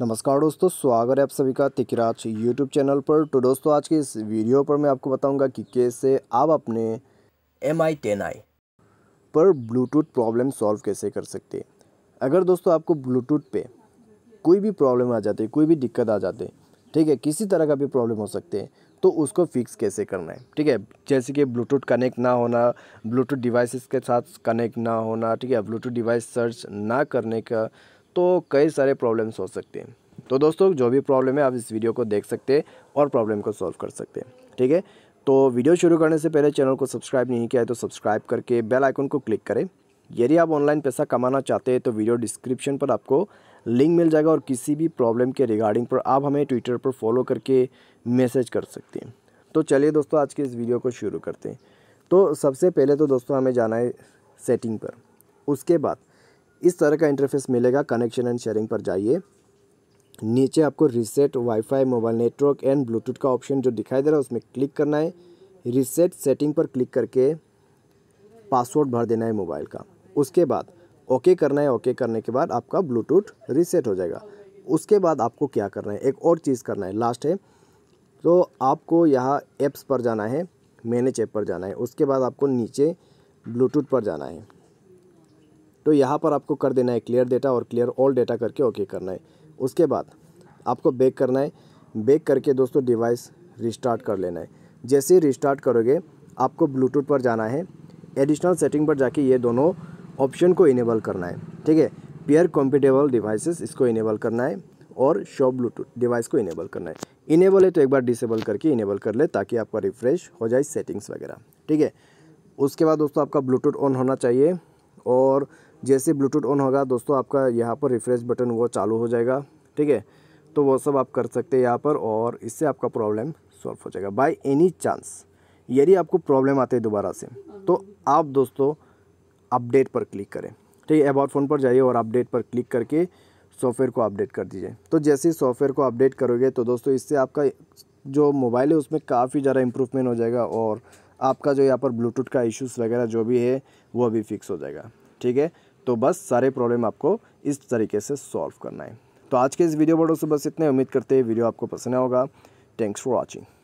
नमस्कार दोस्तों स्वागत है आप सभी का तिकराज यूट्यूब चैनल पर तो दोस्तों आज के इस वीडियो पर मैं आपको बताऊंगा कि कैसे आप अपने एम आई टेन आई पर ब्लूटूथ प्रॉब्लम सॉल्व कैसे कर सकते हैं अगर दोस्तों आपको ब्लूटूथ पे कोई भी प्रॉब्लम आ जाती है कोई भी दिक्कत आ जाती है ठीक है किसी तरह का भी प्रॉब्लम हो सकते हैं तो उसको फिक्स कैसे करना है ठीक है जैसे कि ब्लूटूथ कनेक्ट ना होना ब्लूटूथ डिवाइसेस के साथ कनेक्ट ना होना ठीक है ब्लूटूथ डिवाइस सर्च ना करने का दोस्तों कई सारे प्रॉब्लम्स हो सकते हैं तो दोस्तों जो भी प्रॉब्लम है आप इस वीडियो को देख सकते हैं और प्रॉब्लम को सॉल्व कर सकते हैं ठीक है तो वीडियो शुरू करने से पहले चैनल को सब्सक्राइब नहीं किया है तो सब्सक्राइब करके बेल आइकन को क्लिक करें यदि आप ऑनलाइन पैसा कमाना चाहते हैं तो वीडियो डिस्क्रिप्शन पर आपको लिंक मिल जाएगा और किसी भी प्रॉब्लम के रिगार्डिंग पर आप हमें ट्विटर पर फॉलो करके मैसेज कर सकते हैं तो चलिए दोस्तों आज के इस वीडियो को शुरू करते हैं तो सबसे पहले तो दोस्तों हमें जाना है सेटिंग पर उसके बाद इस तरह का इंटरफेस मिलेगा कनेक्शन एंड शेयरिंग पर जाइए नीचे आपको reset wifi mobile network and Bluetooth का ऑप्शन जो दिखाई दे रहा है उसमें क्लिक करना है रीसेट सेटिंग पर क्लिक करके पासवर्ड भर देना है मोबाइल का उसके बाद ओके करना है ओके करने के बाद आपका ब्लूटूथ रीसेट हो जाएगा उसके बाद आपको क्या करना है एक और चीज़ करना है लास्ट है तो आपको यहाँ ऐप्स पर जाना है मैनेज ऐप पर जाना है उसके बाद आपको नीचे ब्लूटूथ पर जाना है तो यहाँ पर आपको कर देना है क्लियर डेटा और क्लियर ऑल डेटा करके ओके करना है उसके बाद आपको बेक करना है बेक करके दोस्तों डिवाइस रिस्टार्ट कर लेना है जैसे ही रिस्टार्ट करोगे आपको ब्लूटूथ पर जाना है एडिशनल सेटिंग पर जाके ये दोनों ऑप्शन को इनेबल करना है ठीक है पेयर कॉम्पिटेबल डिवाइसेस इसको इनेबल करना है और शॉप ब्लूटूथ डिवाइस को इनेबल करना है इनेबल है तो एक बार डिसेबल करके इनेबल कर ले ताकि आपका रिफ़्रेश हो जाए सेटिंग्स वगैरह ठीक है उसके बाद दोस्तों आपका ब्लूटूथ ऑन होना चाहिए और जैसे ब्लूटूथ ऑन होगा दोस्तों आपका यहाँ पर रिफ्रेश बटन वो चालू हो जाएगा ठीक है तो वो सब आप कर सकते हैं यहाँ पर और इससे आपका प्रॉब्लम सॉल्व हो जाएगा बाय एनी चांस यदि आपको प्रॉब्लम आते है दोबारा से तो आप दोस्तों अपडेट पर क्लिक करें ठीक है अबाउट फ़ोन पर जाइए और अपडेट पर क्लिक करके सॉफ्टवेयर को अपडेट कर दीजिए तो जैसे ही सॉफ्टवेयर को अपडेट करोगे तो दोस्तों इससे आपका जो मोबाइल है उसमें काफ़ी ज़्यादा इम्प्रूवमेंट हो जाएगा और आपका जो यहाँ पर ब्लूटूथ का इश्यूज़ वगैरह जो भी है वो भी फिक्स हो जाएगा ठीक है तो बस सारे प्रॉब्लम आपको इस तरीके से सॉल्व करना है तो आज के इस वीडियो बड़ों से बस इतने उम्मीद करते हैं वीडियो आपको पसंद होगा थैंक्स फॉर वॉचिंग